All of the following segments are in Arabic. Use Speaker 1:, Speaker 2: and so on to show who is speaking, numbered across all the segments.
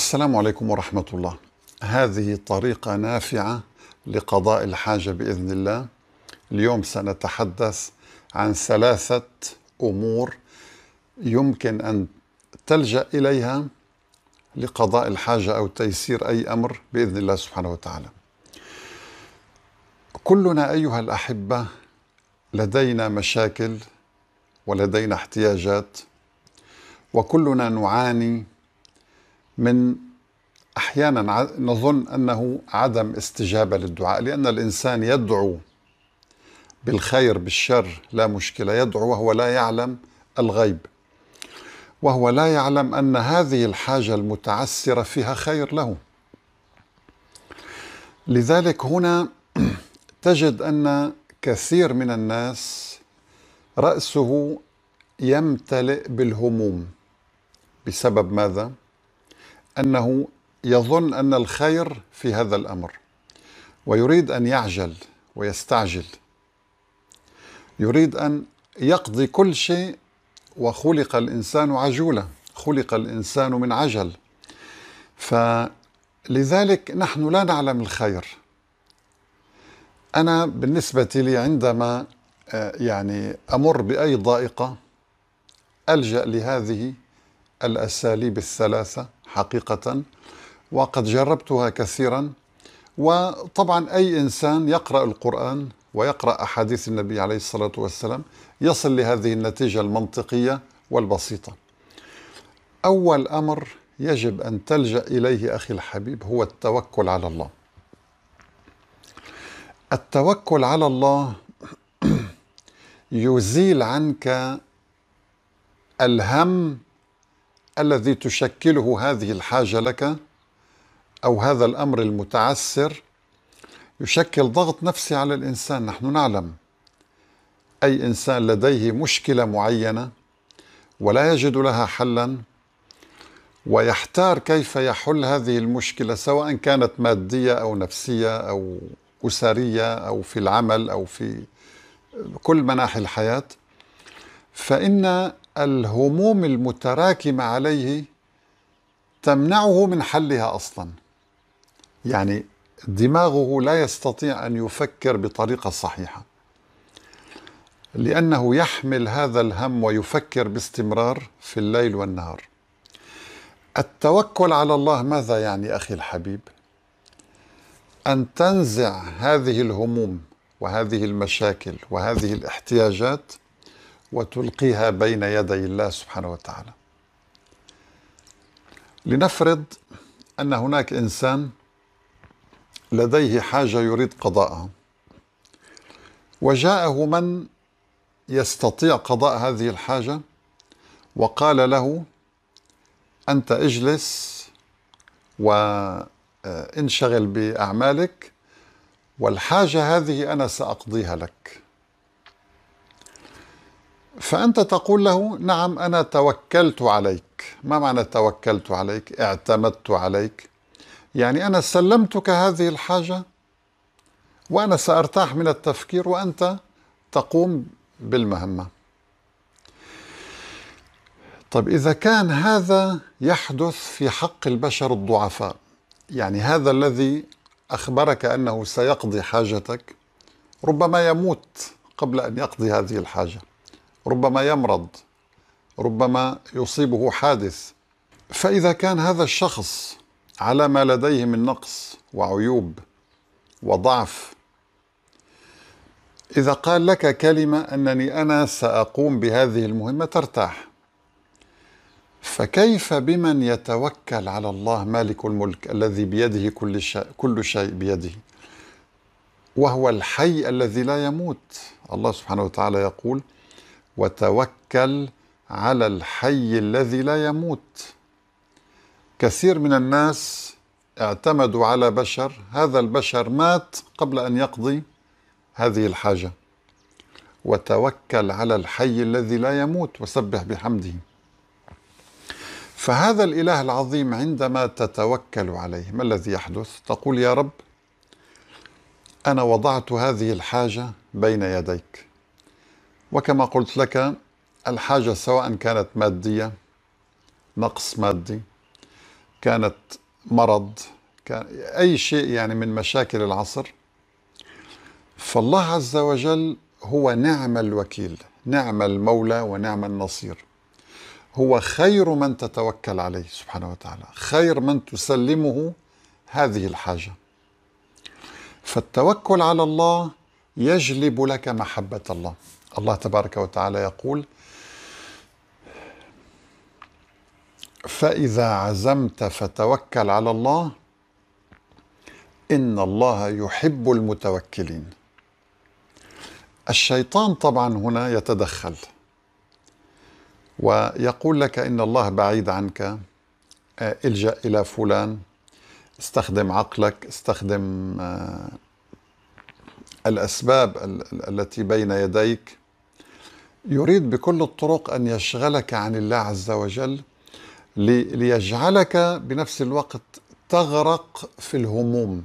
Speaker 1: السلام عليكم ورحمة الله. هذه طريقة نافعة لقضاء الحاجة بإذن الله. اليوم سنتحدث عن ثلاثة أمور يمكن أن تلجأ إليها لقضاء الحاجة أو تيسير أي أمر بإذن الله سبحانه وتعالى. كلنا أيها الأحبة لدينا مشاكل ولدينا احتياجات وكلنا نعاني من احيانا نظن انه عدم استجابه للدعاء لان الانسان يدعو بالخير بالشر لا مشكله يدعو وهو لا يعلم الغيب وهو لا يعلم ان هذه الحاجه المتعسره فيها خير له لذلك هنا تجد ان كثير من الناس راسه يمتلئ بالهموم بسبب ماذا انه يظن ان الخير في هذا الامر ويريد ان يعجل ويستعجل يريد ان يقضي كل شيء وخلق الانسان عجولا خلق الانسان من عجل فلذلك نحن لا نعلم الخير انا بالنسبه لي عندما آه، يعني امر باي ضائقه الجا لهذه الاساليب الثلاثه حقيقة وقد جربتها كثيرا وطبعا أي إنسان يقرأ القرآن ويقرأ أحاديث النبي عليه الصلاة والسلام يصل لهذه النتيجة المنطقية والبسيطة أول أمر يجب أن تلجأ إليه أخي الحبيب هو التوكل على الله التوكل على الله يزيل عنك الهم الذي تشكله هذه الحاجه لك او هذا الامر المتعسر يشكل ضغط نفسي على الانسان نحن نعلم اي انسان لديه مشكله معينه ولا يجد لها حلا ويحتار كيف يحل هذه المشكله سواء كانت ماديه او نفسيه او اسريه او في العمل او في كل مناحي الحياه فان الهموم المتراكمة عليه تمنعه من حلها أصلا يعني دماغه لا يستطيع أن يفكر بطريقة صحيحة لأنه يحمل هذا الهم ويفكر باستمرار في الليل والنهار التوكل على الله ماذا يعني أخي الحبيب؟ أن تنزع هذه الهموم وهذه المشاكل وهذه الاحتياجات وتلقيها بين يدي الله سبحانه وتعالى لنفرض ان هناك انسان لديه حاجه يريد قضاءها وجاءه من يستطيع قضاء هذه الحاجه وقال له انت اجلس وانشغل باعمالك والحاجه هذه انا ساقضيها لك فأنت تقول له نعم أنا توكلت عليك ما معنى توكلت عليك اعتمدت عليك يعني أنا سلمتك هذه الحاجة وأنا سأرتاح من التفكير وأنت تقوم بالمهمة طيب إذا كان هذا يحدث في حق البشر الضعفاء يعني هذا الذي أخبرك أنه سيقضي حاجتك ربما يموت قبل أن يقضي هذه الحاجة ربما يمرض ربما يصيبه حادث فاذا كان هذا الشخص على ما لديه من نقص وعيوب وضعف اذا قال لك كلمه انني انا ساقوم بهذه المهمه ترتاح فكيف بمن يتوكل على الله مالك الملك الذي بيده كل شيء كل شيء بيده وهو الحي الذي لا يموت الله سبحانه وتعالى يقول وتوكل على الحي الذي لا يموت كثير من الناس اعتمدوا على بشر هذا البشر مات قبل ان يقضي هذه الحاجه وتوكل على الحي الذي لا يموت وسبح بحمده فهذا الاله العظيم عندما تتوكل عليه ما الذي يحدث تقول يا رب انا وضعت هذه الحاجه بين يديك وكما قلت لك الحاجة سواء كانت مادية نقص مادي كانت مرض كان أي شيء يعني من مشاكل العصر فالله عز وجل هو نعم الوكيل نعم المولى ونعم النصير هو خير من تتوكل عليه سبحانه وتعالى خير من تسلمه هذه الحاجة فالتوكل على الله يجلب لك محبة الله الله تبارك وتعالى يقول فإذا عزمت فتوكل على الله إن الله يحب المتوكلين الشيطان طبعا هنا يتدخل ويقول لك إن الله بعيد عنك آه، الجأ إلى فلان استخدم عقلك استخدم آه، الأسباب التي بين يديك يريد بكل الطرق أن يشغلك عن الله عز وجل ليجعلك بنفس الوقت تغرق في الهموم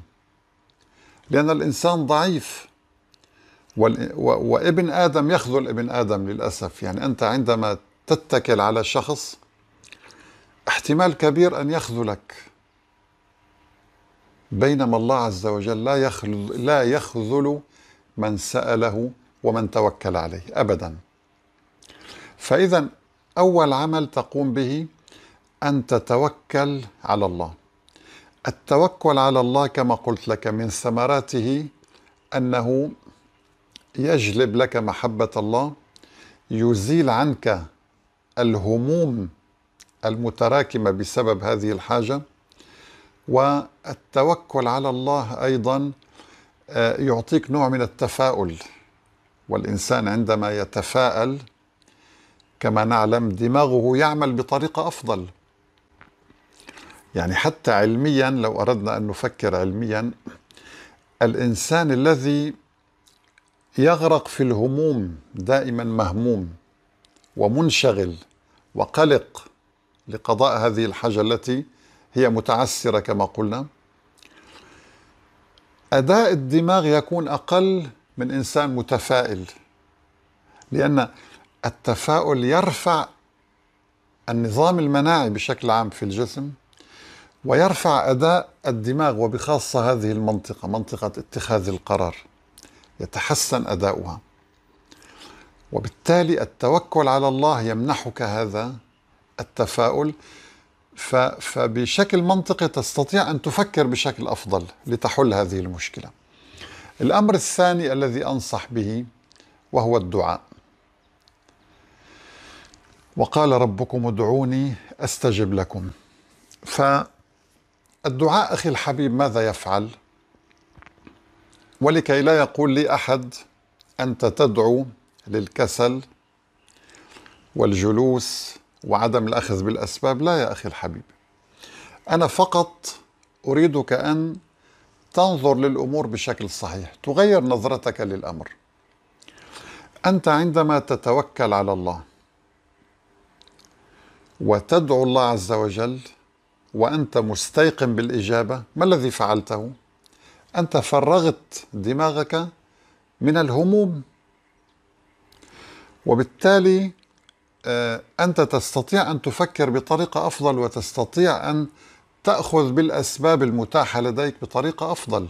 Speaker 1: لأن الإنسان ضعيف وابن آدم يخذل ابن آدم للأسف يعني أنت عندما تتكل على شخص احتمال كبير أن يخذلك بينما الله عز وجل لا يخذل, لا يخذل من سأله ومن توكل عليه أبداً فإذا أول عمل تقوم به أن تتوكل على الله التوكل على الله كما قلت لك من ثمراته أنه يجلب لك محبة الله يزيل عنك الهموم المتراكمة بسبب هذه الحاجة والتوكل على الله أيضا آه، يعطيك نوع من التفاؤل والإنسان عندما يتفاءل كما نعلم دماغه يعمل بطريقه افضل يعني حتى علميا لو اردنا ان نفكر علميا الانسان الذي يغرق في الهموم دائما مهموم ومنشغل وقلق لقضاء هذه الحاجه التي هي متعسره كما قلنا اداء الدماغ يكون اقل من انسان متفائل لان التفاؤل يرفع النظام المناعي بشكل عام في الجسم ويرفع اداء الدماغ وبخاصه هذه المنطقه منطقه اتخاذ القرار يتحسن اداؤها وبالتالي التوكل على الله يمنحك هذا التفاؤل فبشكل منطقي تستطيع ان تفكر بشكل افضل لتحل هذه المشكله الامر الثاني الذي انصح به وهو الدعاء وقال ربكم ادعوني استجب لكم فالدعاء اخي الحبيب ماذا يفعل ولكي لا يقول لي احد انت تدعو للكسل والجلوس وعدم الاخذ بالاسباب لا يا اخي الحبيب انا فقط اريدك ان تنظر للامور بشكل صحيح تغير نظرتك للامر انت عندما تتوكل على الله وتدعو الله عز وجل وانت مستيقن بالاجابه ما الذي فعلته انت فرغت دماغك من الهموم وبالتالي آه، انت تستطيع ان تفكر بطريقه افضل وتستطيع ان تاخذ بالاسباب المتاحه لديك بطريقه افضل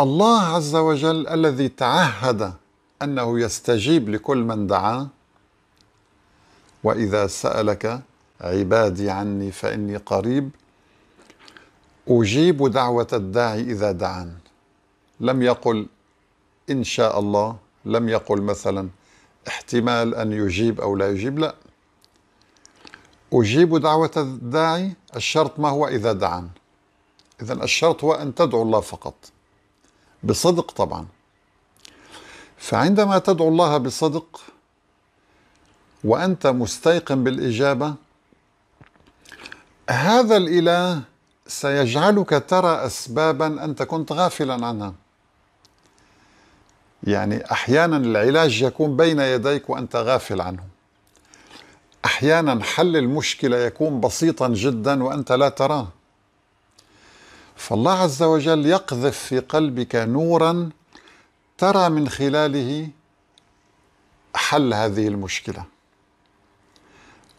Speaker 1: الله عز وجل الذي تعهد انه يستجيب لكل من دعاه واذا سالك عبادي عني فاني قريب اجيب دعوه الداعي اذا دعان لم يقل ان شاء الله لم يقل مثلا احتمال ان يجيب او لا يجيب لا اجيب دعوه الداعي الشرط ما هو اذا دعان اذا الشرط هو ان تدعو الله فقط بصدق طبعا فعندما تدعو الله بصدق وانت مستيقن بالاجابه هذا الاله سيجعلك ترى اسبابا انت كنت غافلا عنها يعني احيانا العلاج يكون بين يديك وانت غافل عنه احيانا حل المشكله يكون بسيطا جدا وانت لا تراه فالله عز وجل يقذف في قلبك نورا ترى من خلاله حل هذه المشكله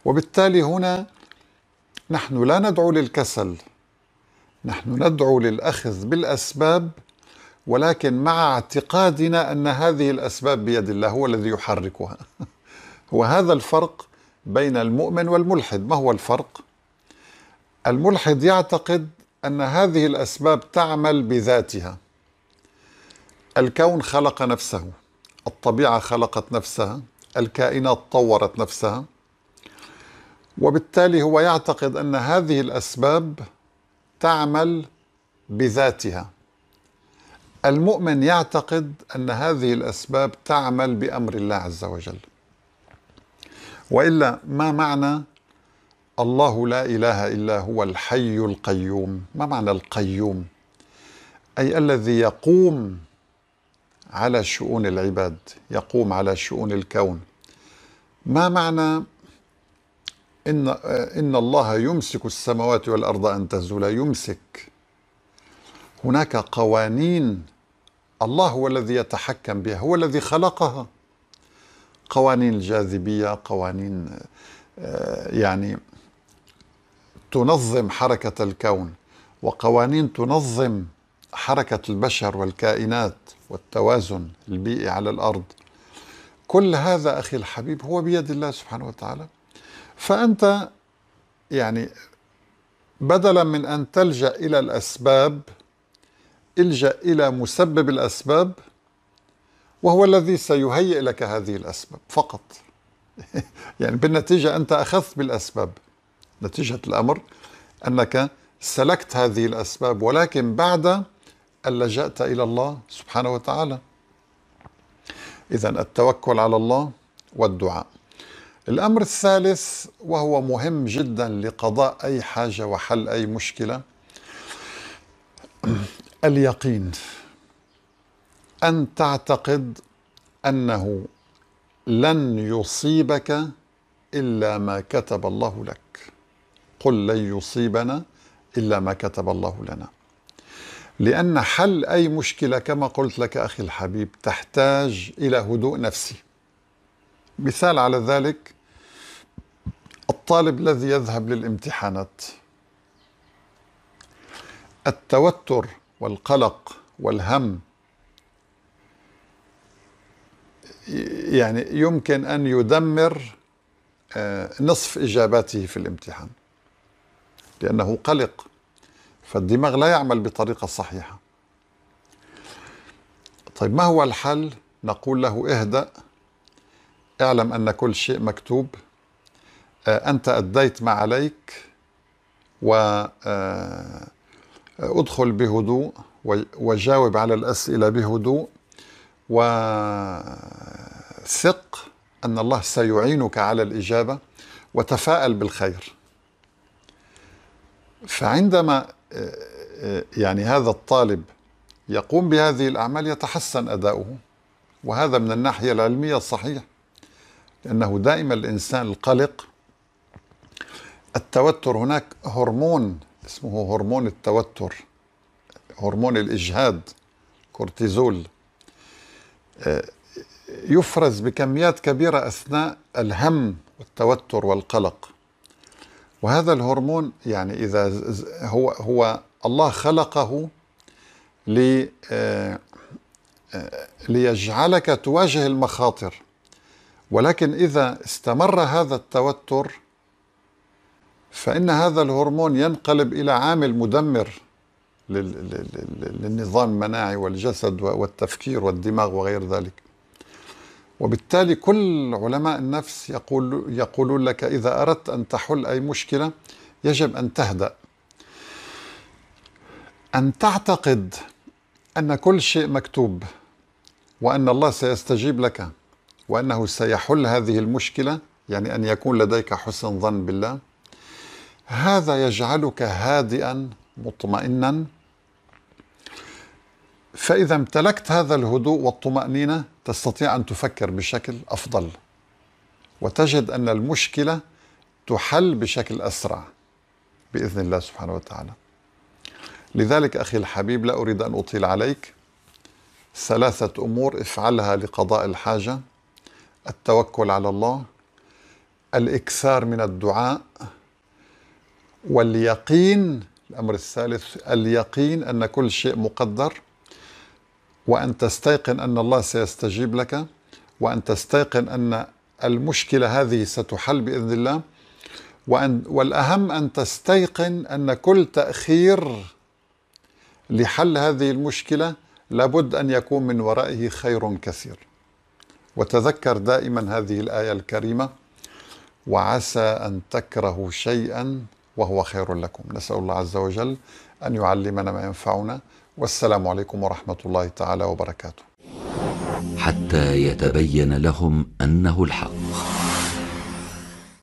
Speaker 1: وبالتالي هنا نحن لا ندعو للكسل نحن ندعو للاخذ بالاسباب ولكن مع اعتقادنا ان هذه الاسباب بيد الله هو الذي يحركها وهذا الفرق بين المؤمن والملحد ما هو الفرق الملحد يعتقد ان هذه الاسباب تعمل بذاتها الكون خلق نفسه الطبيعه خلقت نفسها الكائنات طورت نفسها وبالتالي هو يعتقد ان هذه الاسباب تعمل بذاتها المؤمن يعتقد ان هذه الاسباب تعمل بامر الله عز وجل والا ما معنى الله لا اله الا هو الحي القيوم ما معنى القيوم اي الذي يقوم على شؤون العباد يقوم على شؤون الكون ما معنى إن إن الله يمسك السماوات والأرض أن تزولا يمسك هناك قوانين الله هو الذي يتحكم بها هو الذي خلقها قوانين الجاذبية قوانين آه، يعني تنظم حركة الكون وقوانين تنظم حركة البشر والكائنات والتوازن البيئي على الأرض كل هذا أخي الحبيب هو بيد الله سبحانه وتعالى فأنت يعني بدلا من أن تلجأ إلى الأسباب الجأ إلى مسبب الأسباب وهو الذي سيهيئ لك هذه الأسباب فقط يعني بالنتيجة أنت أخذت بالأسباب نتيجة الأمر أنك سلكت هذه الأسباب ولكن بعد أن لجأت إلى الله سبحانه وتعالى إذا التوكل على الله والدعاء الأمر الثالث وهو مهم جدا لقضاء أي حاجة وحل أي مشكلة اليقين أن تعتقد أنه لن يصيبك إلا ما كتب الله لك قل لن يصيبنا إلا ما كتب الله لنا لأن حل أي مشكلة كما قلت لك أخي الحبيب تحتاج إلى هدوء نفسي مثال على ذلك الطالب الذي يذهب للامتحانات التوتر والقلق والهم يعني يمكن ان يدمر آه، نصف اجاباته في الامتحان لانه قلق فالدماغ لا يعمل بطريقه صحيحه طيب ما هو الحل نقول له اهدأ اعلم أن كل شيء مكتوب آه، أنت أديت ما عليك وأدخل آه، بهدوء وجاوب على الأسئلة بهدوء وثق أن الله سيعينك على الإجابة وتفاءل بالخير فعندما آه، يعني هذا الطالب يقوم بهذه الأعمال يتحسن أداؤه وهذا من الناحية العلمية صحيح لأنه دائما الإنسان القلق التوتر هناك هرمون اسمه هرمون التوتر هرمون الإجهاد كورتيزول آه، يفرز بكميات كبيرة أثناء الهم والتوتر والقلق وهذا الهرمون يعني إذا هو هو الله خلقه لي آه، آه، ليجعلك تواجه المخاطر ولكن إذا استمر هذا التوتر فإن هذا الهرمون ينقلب إلى عامل مدمر للنظام المناعي والجسد والتفكير والدماغ وغير ذلك وبالتالي كل علماء النفس يقول يقولون لك إذا أردت أن تحل أي مشكلة يجب أن تهدأ أن تعتقد أن كل شيء مكتوب وأن الله سيستجيب لك وأنه سيحل هذه المشكلة يعني أن يكون لديك حسن ظن بالله هذا يجعلك هادئا مطمئنا فإذا امتلكت هذا الهدوء والطمأنينة تستطيع أن تفكر بشكل أفضل وتجد أن المشكلة تحل بشكل أسرع بإذن الله سبحانه وتعالى لذلك أخي الحبيب لا أريد أن أطيل عليك ثلاثة أمور افعلها لقضاء الحاجة التوكل على الله الاكثار من الدعاء واليقين الامر الثالث اليقين ان كل شيء مقدر وان تستيقن ان الله سيستجيب لك وان تستيقن ان المشكله هذه ستحل باذن الله وأن والأهم أن تستيقن أن كل تأخير لحل هذه المشكلة لابد أن يكون من ورائه خير كثير وتذكر دائما هذه الايه الكريمه وعسى ان تكرهوا شيئا وهو خير لكم نسال الله عز وجل ان يعلمنا ما ينفعنا والسلام عليكم ورحمه الله تعالى وبركاته حتى يتبين لهم انه الحق